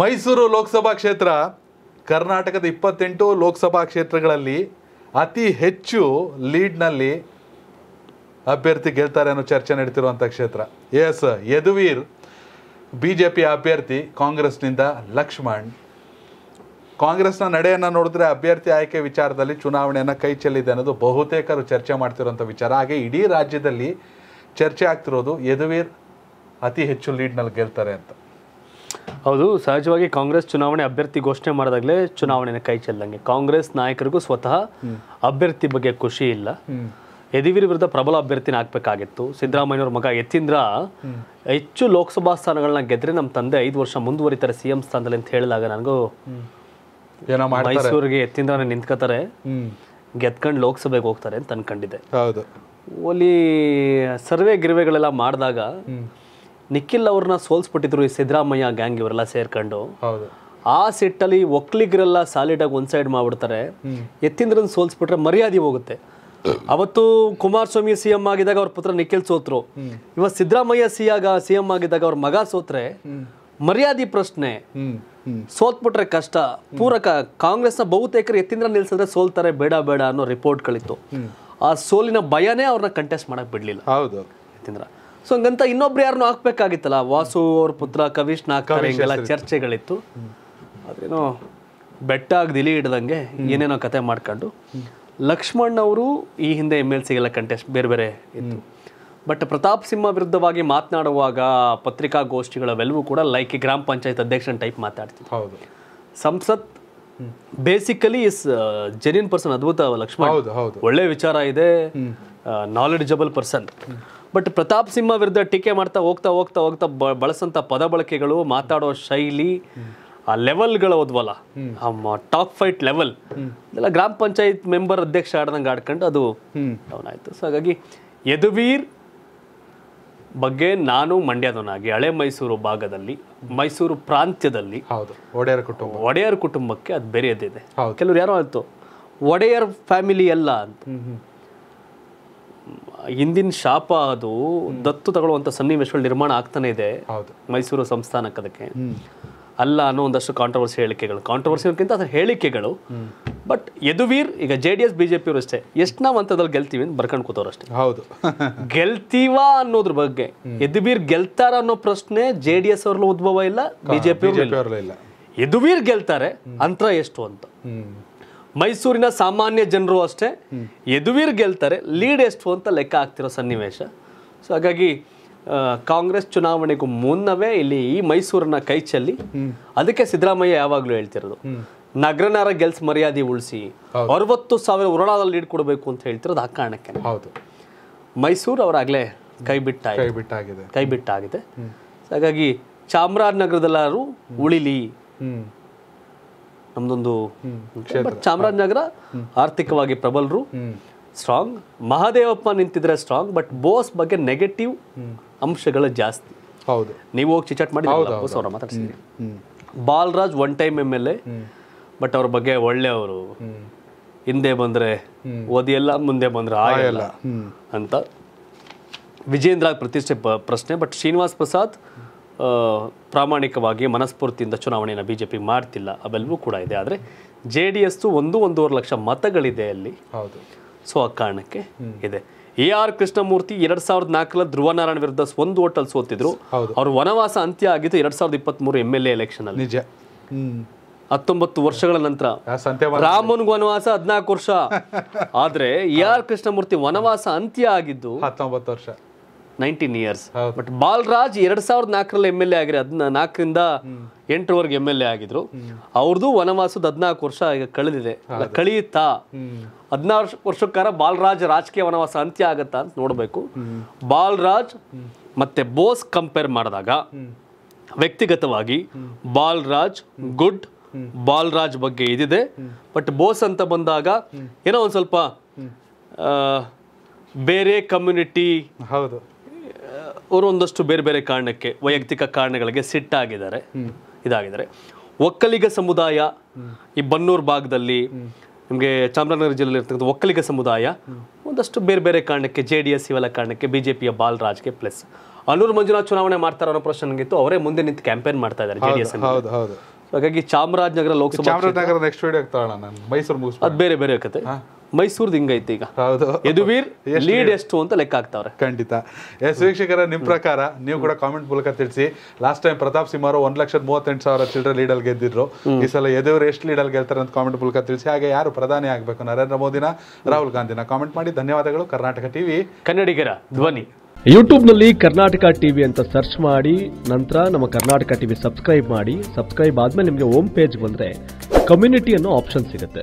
ಮೈಸೂರು ಲೋಕಸಭಾ ಕ್ಷೇತ್ರ ಕರ್ನಾಟಕದ ಇಪ್ಪತ್ತೆಂಟು ಲೋಕಸಭಾ ಕ್ಷೇತ್ರಗಳಲ್ಲಿ ಅತಿ ಹೆಚ್ಚು ಲೀಡ್ನಲ್ಲಿ ಅಭ್ಯರ್ಥಿ ಗೆಲ್ತಾರೆ ಅನ್ನೋ ಚರ್ಚೆ ನಡೀತಿರುವಂಥ ಕ್ಷೇತ್ರ ಎಸ್ ಯದುವೀರ್ ಬಿ ಜೆ ಪಿ ಅಭ್ಯರ್ಥಿ ಕಾಂಗ್ರೆಸ್ನಿಂದ ಲಕ್ಷ್ಮಣ್ ಕಾಂಗ್ರೆಸ್ನ ನಡೆಯನ್ನು ನೋಡಿದ್ರೆ ಅಭ್ಯರ್ಥಿ ಆಯ್ಕೆ ವಿಚಾರದಲ್ಲಿ ಚುನಾವಣೆಯನ್ನು ಕೈ ಚೆಲ್ಲಿದೆ ಅನ್ನೋದು ಬಹುತೇಕರು ಚರ್ಚೆ ಮಾಡ್ತಿರೋಂಥ ವಿಚಾರ ಹಾಗೆ ಇಡೀ ರಾಜ್ಯದಲ್ಲಿ ಚರ್ಚೆ ಆಗ್ತಿರೋದು ಯದುವೀರ್ ಅತಿ ಹೆಚ್ಚು ಲೀಡ್ನಲ್ಲಿ ಗೆಲ್ತಾರೆ ಅಂತ ಹೌದು ಸಹಜವಾಗಿ ಕಾಂಗ್ರೆಸ್ ಚುನಾವಣೆ ಅಭ್ಯರ್ಥಿ ಘೋಷಣೆ ಮಾಡಿದಾಗಲೇ ಚುನಾವಣೆನ ಕೈ ಚೆಲ್ಲಂಗೆ ಕಾಂಗ್ರೆಸ್ ನಾಯಕರಿಗೂ ಸ್ವತಃ ಅಭ್ಯರ್ಥಿ ಬಗ್ಗೆ ಖುಷಿ ಇಲ್ಲ ಯದಿವೀರ್ ವಿರುದ್ಧ ಪ್ರಬಲ ಅಭ್ಯರ್ಥಿನ ಹಾಕ್ಬೇಕಾಗಿತ್ತು ಸಿದ್ದರಾಮಯ್ಯವ್ರ ಮಗ ಯತೀಂದ್ರ ಹೆಚ್ಚು ಲೋಕಸಭಾ ಸ್ಥಾನಗಳನ್ನ ಗೆದ್ರೆ ನಮ್ಮ ತಂದೆ ಐದು ವರ್ಷ ಮುಂದುವರಿತಾರೆ ಸಿಎಂ ಎಂ ಸ್ಥಾನದಲ್ಲಿ ಅಂತ ಹೇಳಿದಾಗ ನನಗೂ ಮೈಸೂರಿಗೆ ಯತೀಂದ್ರ ನಿಂತ್ಕೋತಾರೆ ಗೆದ್ಕೊಂಡು ಲೋಕಸಭೆಗೆ ಹೋಗ್ತಾರೆ ಅಂತ ಅನ್ಕೊಂಡಿದ್ದೆ ಹೌದು ಸರ್ವೆ ಗಿರ್ವೆಗಳೆಲ್ಲ ಮಾಡಿದಾಗ ನಿಖಿಲ್ ಅವ್ರನ್ನ ಸೋಲ್ಸ್ಬಿಟ್ಟಿದ್ರು ಈ ಸಿದ್ದರಾಮಯ್ಯ ಗ್ಯಾಂಗ್ ಇವರೆಲ್ಲ ಸೇರ್ಕೊಂಡು ಆ ಸಿಟ್ಟಲ್ಲಿ ಒಕ್ಲಿಗರೆಲ್ಲ ಸಾಲಿಡಾಗಿ ಒಂದು ಸೈಡ್ ಮಾಡ್ಬಿಡ್ತಾರೆ ಎತ್ತಿಂದ್ರನ್ನ ಸೋಲ್ಸ್ಬಿಟ್ರೆ ಮರ್ಯಾದೆ ಹೋಗುತ್ತೆ ಅವತ್ತು ಕುಮಾರಸ್ವಾಮಿ ಸಿಎಂ ಆಗಿದ್ದಾಗ ಅವ್ರ ಪುತ್ರ ನಿಖಿಲ್ ಸೋತ್ರು ಇವಾಗ ಸಿದ್ದರಾಮಯ್ಯ ಸಿ ಆಗ ಸಿ ಎಂ ಆಗಿದ್ದಾಗ ಅವ್ರ ಮಗ ಸೋತ್ರೆ ಮರ್ಯಾದೆ ಪ್ರಶ್ನೆ ಸೋತ್ಬಿಟ್ರೆ ಕಷ್ಟ ಪೂರಕ ಕಾಂಗ್ರೆಸ್ನ ಬಹುತೇಕರು ಎತ್ತಿಂದ್ರ ನಿಲ್ಸಿದ್ರೆ ಸೋಲ್ತಾರೆ ಬೇಡ ಬೇಡ ಅನ್ನೋ ರಿಪೋರ್ಟ್ ಕಳಿತು ಆ ಸೋಲಿನ ಭಯನೇ ಅವ್ರನ್ನ ಕಂಟೆಸ್ಟ್ ಮಾಡಕ್ ಬಿಡ್ಲಿಲ್ಲ ಹೌದು ಎತ್ತಿಂದ್ರ ಸೊ ಹಂಗಂತ ಇನ್ನೊಬ್ರು ಯಾರನ್ನೂ ಹಾಕ್ಬೇಕಾಗಿತ್ತಲ್ಲ ವಾಸು ಅವ್ರ ಪುತ್ರ ಕವಿಷ್ಣ ಹಾಕ್ತಾರೆ ಚರ್ಚೆಗಳಿತ್ತು ಅದೇನೋ ಬೆಟ್ಟ ದಿಲಿ ಹಿಡ್ದಂಗೆ ಏನೇನೋ ಕತೆ ಮಾಡ್ಕೊಂಡು ಲಕ್ಷ್ಮಣ್ ಅವರು ಈ ಹಿಂದೆ ಎಮ್ ಎಲ್ ಸಿಗೆಲ್ಲ ಕಂಟೆಸ್ಟ್ ಬೇರೆ ಬೇರೆ ಇತ್ತು ಬಟ್ ಪ್ರತಾಪ್ ಸಿಂಹ ವಿರುದ್ಧವಾಗಿ ಮಾತನಾಡುವಾಗ ಪತ್ರಿಕಾಗೋಷ್ಠಿಗಳವೆಲ್ಲವೂ ಕೂಡ ಲೈಕ್ ಗ್ರಾಮ ಪಂಚಾಯತ್ ಅಧ್ಯಕ್ಷನ ಟೈಪ್ ಮಾತಾಡ್ತಿತ್ತು ಹೌದು ಸಂಸತ್ ಬೇಸಿಕಲಿ ಇಸ್ ಜೆನ್ಯೂನ್ ಪರ್ಸನ್ ಅದ್ಭುತ ಲಕ್ಷ್ಮಣ್ ಒಳ್ಳೆ ವಿಚಾರ ಇದೆ knowledgeable person uh, but Pratap Simha ವಿರುದ್ಧ ಟೀಕೆ ಮಾಡ್ತಾ ಹೋಗ್ತಾ ಹೋಗ್ತಾ ಹೋಗ್ತಾ ಬಳಸಂತ ಪದ ಬಳಕೆಗಳು ಮಾತಾಡೋ ಶೈಲಿ ಆ ಲೆವೆಲ್ಗಳು ಹೋದ್ವಲ್ಲ ಟಾಪ್ ಫೈಟ್ ಲೆವೆಲ್ ಎಲ್ಲ ಗ್ರಾಮ ಪಂಚಾಯತ್ ಮೆಂಬರ್ ಅಧ್ಯಕ್ಷ ಆಡ್ದಂಗೆ ಆಡ್ಕೊಂಡು ಅದು ಡೌನ್ ಆಯ್ತು ಸೊ ಹಾಗಾಗಿ ಯದುವೀರ್ ಬಗ್ಗೆ ನಾನು ಮಂಡ್ಯದವನಾಗಿ ಹಳೆ ಮೈಸೂರು ಭಾಗದಲ್ಲಿ ಮೈಸೂರು ಪ್ರಾಂತ್ಯದಲ್ಲಿ ಹೌದು ಒಡೆಯರ್ ಕುಟುಂಬ ಒಡೆಯರ್ ಕುಟುಂಬಕ್ಕೆ ಅದು ಬೆರೆಯದಿದೆ ಕೆಲವರು ಯಾರೋ ಆಯಿತು ಒಡೆಯರ್ ಫ್ಯಾಮಿಲಿ ಎಲ್ಲ ಅಂತ ಹಿಂದಿನ ಶಾಪ ಅದು ದತ್ತು ತಗೊಳ್ಳುವಂಥ ಸನ್ನಿವೇಶಗಳು ನಿರ್ಮಾಣ ಆಗ್ತಾನೆ ಇದೆ ಮೈಸೂರು ಸಂಸ್ಥಾನಕ್ಕೆ ಅದಕ್ಕೆ ಅಲ್ಲ ಅನ್ನೋ ಒಂದಷ್ಟು ಕಾಂಟ್ರವರ್ಸಿ ಹೇಳಿಕೆಗಳು ಕಾಂಟ್ರವರ್ಸಿಗಿಂತ ಅದರ ಹೇಳಿಕೆಗಳು ಬಟ್ ಯದುವೀರ್ ಈಗ J D S B J ಪಿಯವರು ಅಷ್ಟೇ ನಾವು ಹಂತದಲ್ಲಿ ಗೆಲ್ತೀವಿ ಅಂತ ಬರ್ಕೊಂಡು ಕೂತವ್ರು ಅಷ್ಟೇ ಹೌದು ಗೆಲ್ತೀವಾ ಅನ್ನೋದ್ರ ಬಗ್ಗೆ ಯದುವೀರ್ ಗೆಲ್ತಾರ ಅನ್ನೋ ಪ್ರಶ್ನೆ ಜೆ ಡಿ ಎಸ್ ಅವ್ರಲ್ಲೂ ಉದ್ಭವ ಇಲ್ಲ ಬಿ ಜೆ ಯದುವೀರ್ ಗೆಲ್ತಾರೆ ಅಂತರ ಎಷ್ಟು ಅಂತ ಮೈಸೂರಿನ ಸಾಮಾನ್ಯ ಜನರು ಅಷ್ಟೇ ಯದುವೀರ್ ಗೆಲ್ತಾರೆ ಲೀಡ್ ಎಷ್ಟು ಅಂತ ಲೆಕ್ಕ ಆಗ್ತಿರೋ ಸನ್ನಿವೇಶ ಸೊ ಹಾಗಾಗಿ ಕಾಂಗ್ರೆಸ್ ಚುನಾವಣೆಗೂ ಮುನ್ನವೇ ಇಲ್ಲಿ ಈ ಮೈಸೂರನ್ನ ಕೈ ಚೆಲ್ಲಿ ಅದಕ್ಕೆ ಸಿದ್ದರಾಮಯ್ಯ ಯಾವಾಗಲೂ ಹೇಳ್ತಿರೋದು ನಗರನಾರ ಗೆಲ್ಸ್ ಮರ್ಯಾದೆ ಉಳಿಸಿ ಅರವತ್ತು ಸಾವಿರ ಒರಳಾದಲ್ಲಿ ಲೀಡ್ ಕೊಡಬೇಕು ಅಂತ ಹೇಳ್ತಿರೋದು ಆ ಕಾರಣಕ್ಕೆ ಹೌದು ಮೈಸೂರು ಅವರಾಗಲೇ ಕೈ ಕೈಬಿಟ್ಟಾಗಿದೆ ಕೈಬಿಟ್ಟಾಗಿದೆ ಸೊ ಕೈ ಬಿಟ್ಟಾಗಿದೆ ಹಾಗಾಗಿ ಚಾಮರಾಜನಗರದಲ್ಲಾರು ಉಳಿಲಿ ನಮ್ಮದೊಂದು ಚಾಮರಾಜನಗರ ಆರ್ಥಿಕವಾಗಿ ಪ್ರಬಲರು ಸ್ಟ್ರಾಂಗ್ ಮಹಾದೇವಪ್ಪ ನಿಂತಿದ್ರೆ ಸ್ಟ್ರಾಂಗ್ ಬಟ್ ಬೋಸ್ ಬಗ್ಗೆ ನೆಗೆಟಿವ್ ಅಂಶಗಳು ಜಾಸ್ತಿ ಹೌದು ನೀವು ಹೋಗಿ ಚಿಚಾಟ್ ಮಾಡಿ ಬೋಸ್ ಅವರ Balaraj one time M L A but ಅವ್ರ ಬಗ್ಗೆ ಒಳ್ಳೆಯವರು ಹಿಂದೆ ಬಂದ್ರೆ ಓದಿಯಲ್ಲ ಮುಂದೆ ಬಂದ್ರೆ ಆಯಲ್ಲ ಅಂತ ವಿಜೇಂದ್ರ ಪ್ರತಿಷ್ಠೆ ಪ್ರಶ್ನೆ ಬಟ್ ಶ್ರೀನಿವಾಸ್ ಪ್ರಸಾದ್ ಪ್ರಾಮಾಣಿಕವಾಗಿ ಮನಸ್ಫೂರ್ತಿಯಿಂದ ಚುನಾವಣೆಯನ್ನು ಬಿ ಜೆ ಪಿ ಮಾಡ್ತಿಲ್ಲ ಅವೆಲ್ಲವೂ ಕೂಡ ಇದೆ ಆದರೆ ಜೆ ಡಿ ಎಸ್ ಒಂದು ಒಂದೂವರೆ ಲಕ್ಷ ಮತಗಳಿದೆ ಅಲ್ಲಿ ಹೌದು ಸೊ ಆ ಕಾರಣಕ್ಕೆ ಇದೆ ಎ ಆರ್ ಕೃಷ್ಣಮೂರ್ತಿ ಎರಡ್ ಸಾವಿರದ ನಾಲ್ಕರ ಧ್ರುವನಾರಾಯಣ ವಿರುದ್ಧ ಒಂದು ಓಟಲ್ ಸೋತಿದ್ರು ಅವರು ವನವಾಸ ಅಂತ್ಯ ಆಗಿದ್ದು ಎರಡ್ ಸಾವಿರದ ಮೂರು ಎಂ ಎಲ್ ಎ ಎಲೆಕ್ಷನ್ ಅಲ್ಲಿ ನಿಜ ಹತ್ತೊಂಬತ್ತು ವರ್ಷಗಳ ನಂತರ ರಾಮನ್ಗೆ ವನವಾಸ ಹದಿನಾಲ್ಕು ವರ್ಷ ಆದ್ರೆ ಎ ಆರ್ ಕೃಷ್ಣಮೂರ್ತಿ ವನವಾಸ ಅಂತ್ಯ ಆಗಿದ್ದು ಹತ್ತೊಂಬತ್ತು ವರ್ಷ ನೈನ್ಟೀನ್ ಇಯರ್ಸ್ ಬಟ್ ಬಾಲರಾಜ್ ಎರಡ್ ಸಾವಿರದ ನಾಲ್ಕರಲ್ಲಿ ಎಮ್ ಎಲ್ ಎ ಆಗಿರೋ ಹದಿನ ನಾಲ್ಕರಿಂದ ಎಂಟರವರೆಗೆ ಎಮ್ ಎಲ್ ಎ ಆಗಿದ್ರು ಅವ್ರದ್ದು ವನವಾಸದ ಹದಿನಾಲ್ಕು ವರ್ಷ ಈಗ ಕಳೆದಿದೆ ಕಳೀತಾ ಹದಿನಾರು ವರ್ಷಕ್ಕಾರ ಬಾಲರಾಜ್ ರಾಜಕೀಯ ವನವಾಸ ಅಂತ್ಯ ಆಗತ್ತಾ ಅಂತ ನೋಡಬೇಕು ಬಾಲರಾಜ್ ಮತ್ತೆ ಬೋಸ್ ಕಂಪೇರ್ ಮಾಡಿದಾಗ ವ್ಯಕ್ತಿಗತವಾಗಿ ಬಾಲರಾಜ್ ಗುಡ್ ಬಾಲರಾಜ್ ಬಗ್ಗೆ ಇದಿದೆ ಬಟ್ ಬೋಸ್ ಅಂತ ಬಂದಾಗ ಏನೋ ಒಂದು ಸ್ವಲ್ಪ ಬೇರೆ ಕಮ್ಯುನಿಟಿ ಹೌದು ಅವರು ಒಂದಷ್ಟು ಬೇರೆ ಬೇರೆ ಕಾರಣಕ್ಕೆ ವೈಯಕ್ತಿಕ ಕಾರಣಗಳಿಗೆ ಸಿಟ್ಟಾಗಿದ್ದಾರೆ ಇದಾಗಿದ್ದಾರೆ ಒಕ್ಕಲಿಗ ಸಮುದಾಯ ಈ ಬನ್ನೂರು ಭಾಗದಲ್ಲಿ ನಿಮಗೆ ಚಾಮರಾಜನಗರ ಜಿಲ್ಲೆಯಲ್ಲಿ ಇರ್ತಕ್ಕಂಥ ಒಕ್ಕಲಿಗ ಸಮುದಾಯ ಒಂದಷ್ಟು ಬೇರೆ ಬೇರೆ ಕಾರಣಕ್ಕೆ ಜೆ ಡಿ ಎಸ್ ಇವೆಲ್ಲ ಕಾರಣಕ್ಕೆ ಬಿ ಜೆ ಪಿಯ ಬಾಲರಾಜ್ಗೆ ಪ್ಲಸ್ ಅನೂರು ಮಂಜುನಾಥ್ ಚುನಾವಣೆ ಮಾಡ್ತಾರ ಅನ್ನೋ ಪ್ರಶ್ನೆ ನನಗಿತ್ತು ಅವರೇ ಮುಂದೆ ನಿಂತು ಕ್ಯಾಂಪೇನ್ ಮಾಡ್ತಾ ಇದ್ದಾರೆ ಜೆ ಡಿ ಎಸ್ ಹಾಗಾಗಿ ಚಾಮರಾಜನಗರ ಲೋಕಸಭಾ ನೆಕ್ಸ್ಟ್ ಮೈಸೂರು ಅದು ಬೇರೆ ಬೇರೆ ಕತೆ ಮೈಸೂರ್ದು ಹಿಂಗೈತೆ ಈಗ ಹೌದು ಯದುವೀರ್ ಲೀಡ್ ಎಷ್ಟು ಅಂತ ಲೆಕ್ಕ ಹಾಕ್ತಾವ್ರೆ ಖಂಡಿತ ಎಸ್ ವೀಕ್ಷಕರ ನಿಮ್ಮ ಪ್ರಕಾರ ನೀವು ಕೂಡ ಕಾಮೆಂಟ್ ಮೂಲಕ ತಿಳಿಸಿ ಲಾಸ್ಟ್ ಟೈಮ್ ಪ್ರತಾಪ್ ಸಿಂಹ ಅವರು ಒಂದ್ ಲಕ್ಷದ ಮೂವತ್ತೆಂಟು ಸಾವಿರ ಚಿಲ್ಡ್ರ ಲೀಡ್ ಗೆದ್ದಿದ್ರು ಈ ಸಲ ಯದುವೀರ್ ಎಷ್ಟು ಲೀಡಲ್ ಅಲ್ಲಿ ಗೆಲ್ತಾರೆ ಅಂತ ಕಾಮೆಂಟ್ ಮೂಲಕ ತಿಳಿಸಿ ಹಾಗೆ ಯಾರು ಪ್ರಧಾನಿ ಆಗಬೇಕು ನರೇಂದ್ರ ಮೋದಿನ ರಾಹುಲ್ ಗಾಂಧಿನ ಕಾಮೆಂಟ್ ಮಾಡಿ ಧನ್ಯವಾದಗಳು ಕರ್ನಾಟಕ ಟಿವಿ ಕನ್ನಡಿಗರ ಧ್ವನಿ ನಲ್ಲಿ ಕರ್ನಾಟಕ ಟಿವಿ ಅಂತ ಸರ್ಚ್ ಮಾಡಿ ನಂತರ ನಮ್ಮ ಕರ್ನಾಟಕ ಟಿವಿ ಸಬ್ಸ್ಕ್ರೈಬ್ ಮಾಡಿ ಸಬ್ಸ್ಕ್ರೈಬ್ ಆದಮೇಲೆ ನಿಮಗೆ ಹೋಮ್ ಪೇಜ್ ಬಂದ್ರೆ ಕಮ್ಯುನಿಟಿ ಅನ್ನೋ ಆಪ್ಷನ್ ಸಿಗುತ್ತೆ